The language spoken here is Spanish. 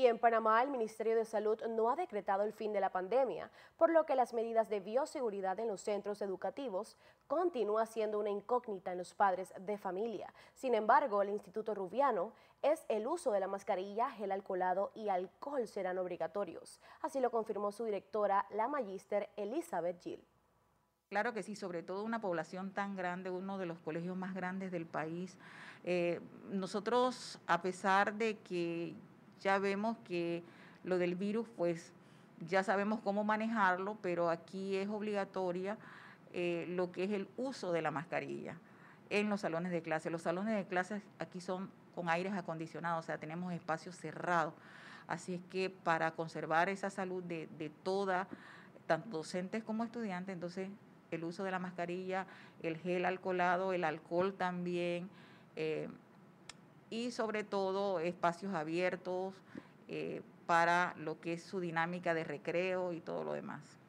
Y en Panamá el Ministerio de Salud no ha decretado el fin de la pandemia, por lo que las medidas de bioseguridad en los centros educativos continúan siendo una incógnita en los padres de familia. Sin embargo, el Instituto Rubiano es el uso de la mascarilla, gel alcoholado y alcohol serán obligatorios. Así lo confirmó su directora, la magíster Elizabeth Gill. Claro que sí, sobre todo una población tan grande, uno de los colegios más grandes del país. Eh, nosotros, a pesar de que ya vemos que lo del virus, pues ya sabemos cómo manejarlo, pero aquí es obligatoria eh, lo que es el uso de la mascarilla en los salones de clase. Los salones de clases aquí son con aires acondicionados, o sea, tenemos espacios cerrados. Así es que para conservar esa salud de, de toda, tanto docentes como estudiantes, entonces el uso de la mascarilla, el gel alcoholado, el alcohol también. Eh, y sobre todo espacios abiertos eh, para lo que es su dinámica de recreo y todo lo demás.